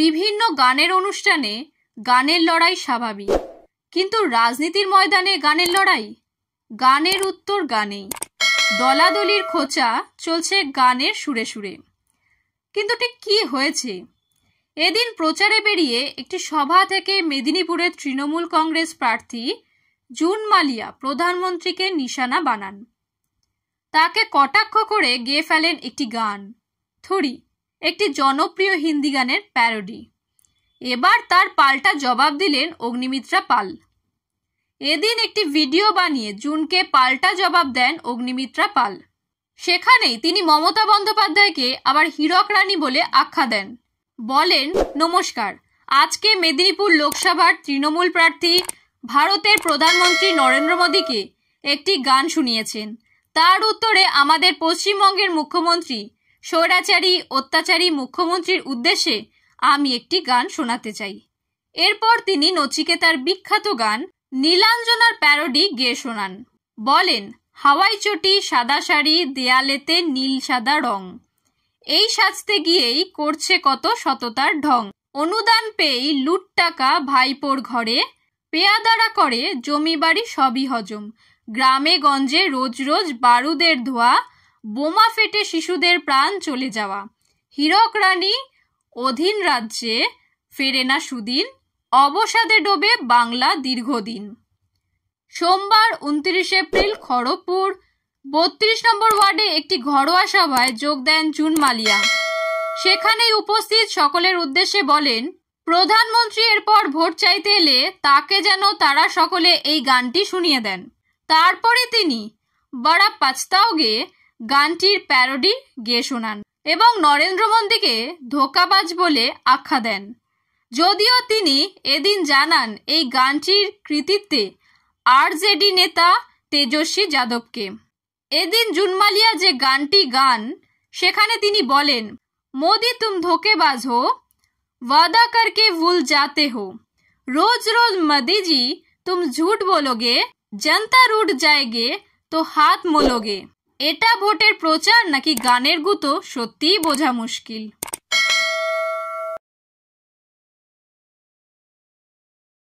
বিভিন্ন গানের অনুষ্ঠানে গানের লড়াই স্বাভাবিক কিন্তু রাজনীতির ময়দানে গানের লড়াই গানের উত্তর গানেই দলাদলির খোঁচা চলছে গানের সুরে সুরে কিন্তু ঠিক কি হয়েছে এদিন প্রচারে বেরিয়ে একটি সভা থেকে মেদিনীপুরের তৃণমূল কংগ্রেস প্রার্থী জুন মালিয়া প্রধানমন্ত্রীকে নিশানা বানান তাকে কটাক্ষ করে গেয়ে ফেলেন একটি গান থুড়ি একটি জনপ্রিয় হিন্দি গানের প্যারোডি এবার তার পাল্টা জবাব দিলেন অগ্নিমিত্রা পাল এদিন একটি ভিডিও বানিয়ে জুনকে পাল্টা জবাব দেন অগ্নিমিত্রা পাল সেখানেই তিনি মমতা বন্দ্যোপাধ্যায়কে আবার হীরক রানী বলে আখ্যা দেন বলেন নমস্কার আজকে মেদিনীপুর লোকসভার তৃণমূল প্রার্থী ভারতের প্রধানমন্ত্রী নরেন্দ্র মোদীকে একটি গান শুনিয়েছেন তার উত্তরে আমাদের পশ্চিমবঙ্গের মুখ্যমন্ত্রী স্বৈরাচারী অত্যাচারী মুখ্যমন্ত্রীর উদ্দেশ্যে আমি একটি গান শোনাতে চাই এরপর তিনি নচিকেতার বিখ্যাত গান নীলাঞ্জনার প্যারোডি গেয়ে শোনান বলেন হাওয়াই চটি সাদা শাড়ি দেয়ালেতে নীল সাদা রং এই সাজতে গিয়েই করছে কত সততার ঢং অনুদান পেয়েই লুট টাকা ভাইপোর ঘরে পেয়াদারা করে জমি বাড়ি সবই হজম গ্রামে গঞ্জে রোজ রোজ বারুদের ধোয়া বোমা ফেটে শিশুদের প্রাণ চলে যাওয়া হীরক রানী অধীন রাজ্যে ফেরে না সুদিন অবসাদে ডোবে বাংলা দীর্ঘদিন সোমবার উনত্রিশ এপ্রিল খড়গপুর বত্রিশ নম্বর ওয়ার্ডে একটি ঘরোয়া সভায় যোগ দেন জুন মালিয়া সেখানেই উপস্থিত সকলের উদ্দেশ্যে বলেন প্রধানমন্ত্রী এরপর ভোট চাইতে এলে তাকে যেন তারা সকলে এই গানটি শুনিয়ে দেন তারপরে তিনি বড়া পাঁচতাও গেয়ে গানটির প্যারোডি গিয়ে শোনান এবং নরেন্দ্র মোদীকে ধোকাবাজ বলে আখ্যা দেন যদিও তিনি এদিন জানান এই গানটির কৃতিত্বে আরজেডি নেতা তেজস্বী যাদবকে এদিন জুনমালিয়া যে গানটি গান সেখানে তিনি বলেন মোদি তুম ধোকেবাজ হো ওয়াদা করকে ভুল যাতে হো রোজ রোজ মদিজি তুম ঝুট বলোগে জনতা রুট যায়গে তো হাত हाथ এটা ভোটের প্রচার নাকি গানের গুতো সত্যিই বোঝা মুশকিল